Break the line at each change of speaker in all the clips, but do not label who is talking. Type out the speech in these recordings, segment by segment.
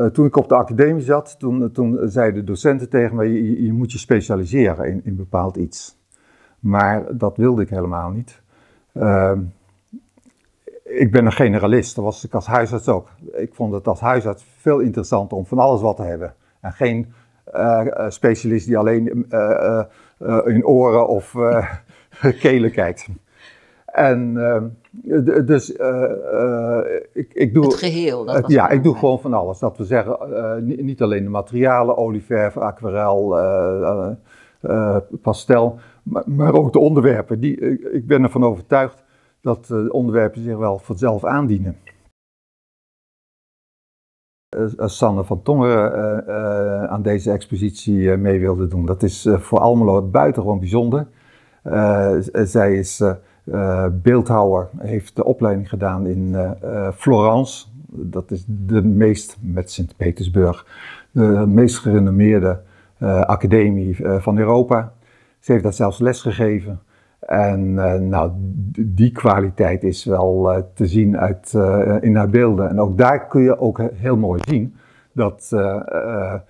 Eh, toen ik op de academie zat, toen, eh, toen zeiden docenten tegen mij: je, je, moet je specialiseren in, in bepaald iets. Maar dat wilde ik helemaal niet. Ehm, ik ben een generalist, dat was ik als huisarts ook. Ik vond het als huisarts veel interessanter om van alles wat te hebben. En geen eh, specialist die alleen in oren of kelen kijkt. En ehm, dus eh, eh, ik, ik, doe... Het geheel. Dat eh, ja, ik doe gewoon van alles. Dat we zeggen, niet alleen de materialen, olieverf, aquarel, pastel, maar, ook de onderwerpen. Die, ik ben ervan overtuigd dat onderwerpen zich wel vanzelf aandienen. Sanne van Tongeren aan deze expositie mee wilde doen. Dat is voor Almelo buitengewoon bijzonder. zij is uh, beeldhouwer heeft de opleiding gedaan in eh, eh, Florence. Dat is de meest, met Sint-Petersburg, de meest gerenommeerde academie van Europa. Ze heeft daar zelfs les gegeven. En nou, die kwaliteit is wel te zien uit, in haar beelden. En ook daar kun je ook heel mooi zien dat de,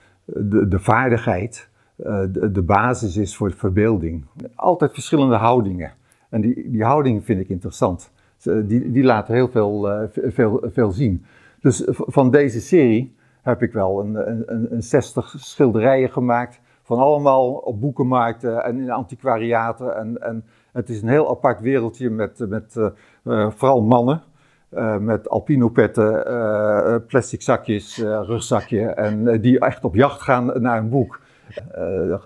de vaardigheid de, de basis is voor de verbeelding. Altijd verschillende houdingen. En die, die houding vind ik interessant. Die, die laat heel veel, eh, veel, veel zien. Dus van deze serie heb ik wel een, een, een 60 schilderijen gemaakt. Van allemaal op boekenmarkten en in antiquariaten. En, en het is een heel apart wereldje met, met eh, eh, vooral mannen. Uh, met alpinopetten, plastic zakjes, rugzakje. En die echt op jacht gaan naar een boek.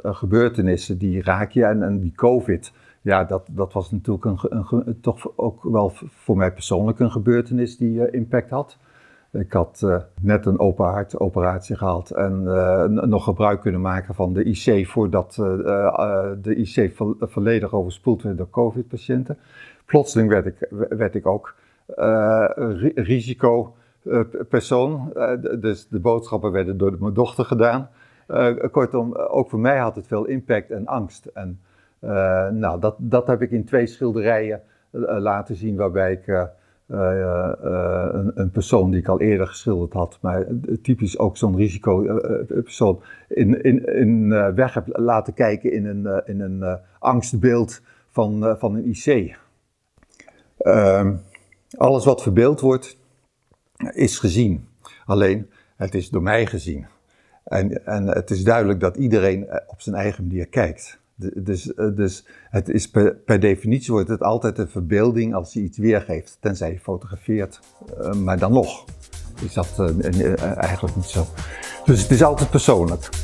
gebeurtenissen die raak je en, en die COVID ja, dat, dat was natuurlijk een, toch ook wel voor mij persoonlijk een gebeurtenis die eh, impact had. Ik had eh, net een open hart operatie gehad en eh, nog gebruik kunnen maken van de IC voordat de IC volledig overspoeld werd door COVID-patiënten. Plotseling werd ik, werd ik ook risico persoon. dus de boodschappen werden door mijn dochter gedaan. kortom, ook voor mij had het veel impact en angst. En, eh, nou, dat, dat heb ik in twee schilderijen eh, eh, laten zien, waarbij ik een, een, persoon die ik al eerder geschilderd had, maar typisch ook zo'n risicopersoon, in, in, in weg heb laten kijken in een, in een angstbeeld van, van een IC. Ehm, alles wat verbeeld wordt, is gezien. Alleen, het is door mij gezien. En, en het is duidelijk dat iedereen op zijn eigen manier kijkt. Dus, eh, dus het is per, per, definitie wordt het altijd een verbeelding als je iets weergeeft, tenzij je fotografeert. Eh, maar dan nog is dat eh, eigenlijk niet zo. Dus het is altijd persoonlijk.